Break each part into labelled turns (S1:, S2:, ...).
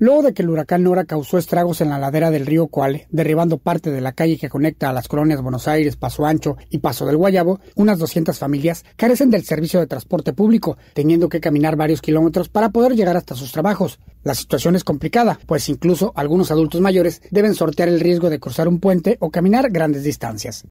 S1: Luego de que el huracán Nora causó estragos en la ladera del río Cuale, derribando parte de la calle que conecta a las colonias Buenos Aires, Paso Ancho y Paso del Guayabo, unas 200 familias carecen del servicio de transporte público, teniendo que caminar varios kilómetros para poder llegar hasta sus trabajos. La situación es complicada, pues incluso algunos adultos mayores deben sortear el riesgo de cruzar un puente o caminar grandes distancias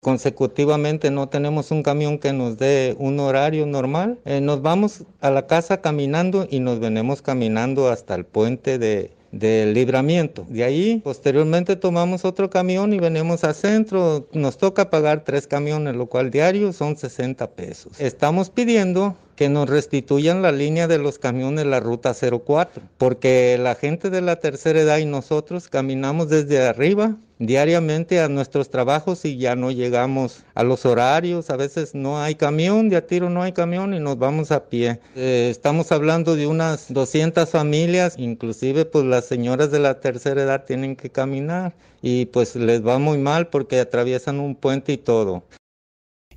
S2: consecutivamente no tenemos un camión que nos dé un horario normal. Eh, nos vamos a la casa caminando y nos venimos caminando hasta el puente de, de libramiento. De ahí, posteriormente tomamos otro camión y venimos a centro. Nos toca pagar tres camiones, lo cual diario son 60 pesos. Estamos pidiendo que nos restituyan la línea de los camiones, la ruta 04, porque la gente de la tercera edad y nosotros caminamos desde arriba diariamente a nuestros trabajos y ya no llegamos a los horarios. A veces no hay camión, de a tiro no hay camión y nos vamos a pie. Eh, estamos hablando de unas 200 familias, inclusive pues las señoras de la tercera edad tienen que caminar y pues les va muy mal porque atraviesan un puente y todo.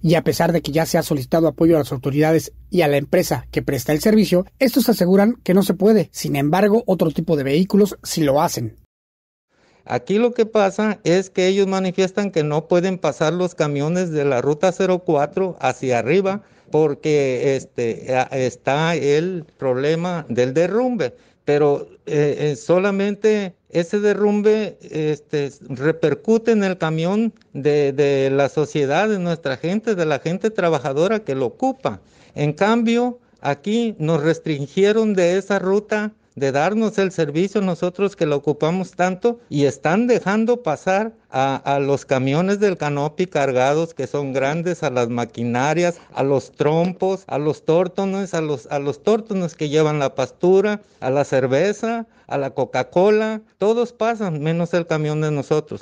S1: Y a pesar de que ya se ha solicitado apoyo a las autoridades y a la empresa que presta el servicio, estos aseguran que no se puede. Sin embargo, otro tipo de vehículos sí lo hacen.
S2: Aquí lo que pasa es que ellos manifiestan que no pueden pasar los camiones de la ruta 04 hacia arriba porque este, está el problema del derrumbe, pero eh, eh, solamente ese derrumbe este, repercute en el camión de la sociedad, de nuestra gente, de la gente trabajadora que lo ocupa. En cambio, aquí nos restringieron de esa ruta de darnos el servicio nosotros que lo ocupamos tanto y están dejando pasar a, los camiones del canopi cargados que son grandes, a las maquinarias, a los trompos, a los tórtones, a los, a los que llevan la pastura, a la cerveza, a la Coca-Cola, todos pasan menos el camión de nosotros.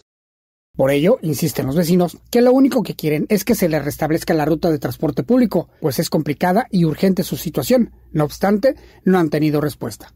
S1: Por ello, insisten los vecinos que lo único que quieren es que se les restablezca la ruta de transporte público, pues es complicada y urgente su situación. No obstante, no han tenido respuesta.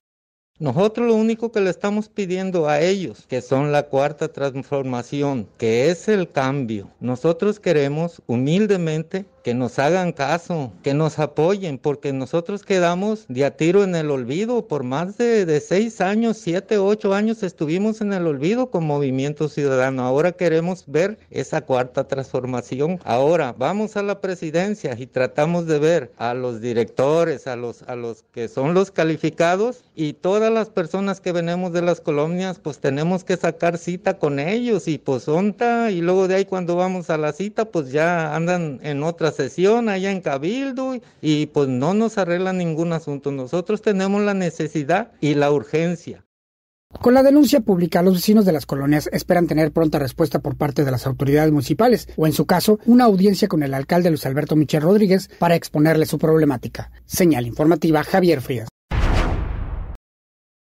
S2: Nosotros lo único que le estamos pidiendo a ellos, que son la cuarta transformación, que es el cambio, nosotros queremos humildemente que nos hagan caso, que nos apoyen, porque nosotros quedamos de a tiro en el olvido. Por más de, seis años, siete, ocho años estuvimos en el olvido con Movimiento Ciudadano. Ahora queremos ver esa cuarta transformación. Ahora vamos a la presidencia y tratamos de ver a los directores, a los, a los que son los calificados y todas las personas que venimos de las colonias, pues tenemos que sacar cita con ellos y pues onta y luego de ahí cuando vamos a la cita, pues ya andan en otras sesión allá en Cabildo y pues no nos arregla ningún asunto. Nosotros tenemos la necesidad y la urgencia.
S1: Con la denuncia pública, los vecinos de las colonias esperan tener pronta respuesta por parte de las autoridades municipales o, en su caso, una audiencia con el alcalde Luis Alberto Michel Rodríguez para exponerle su problemática. Señal informativa Javier Frías.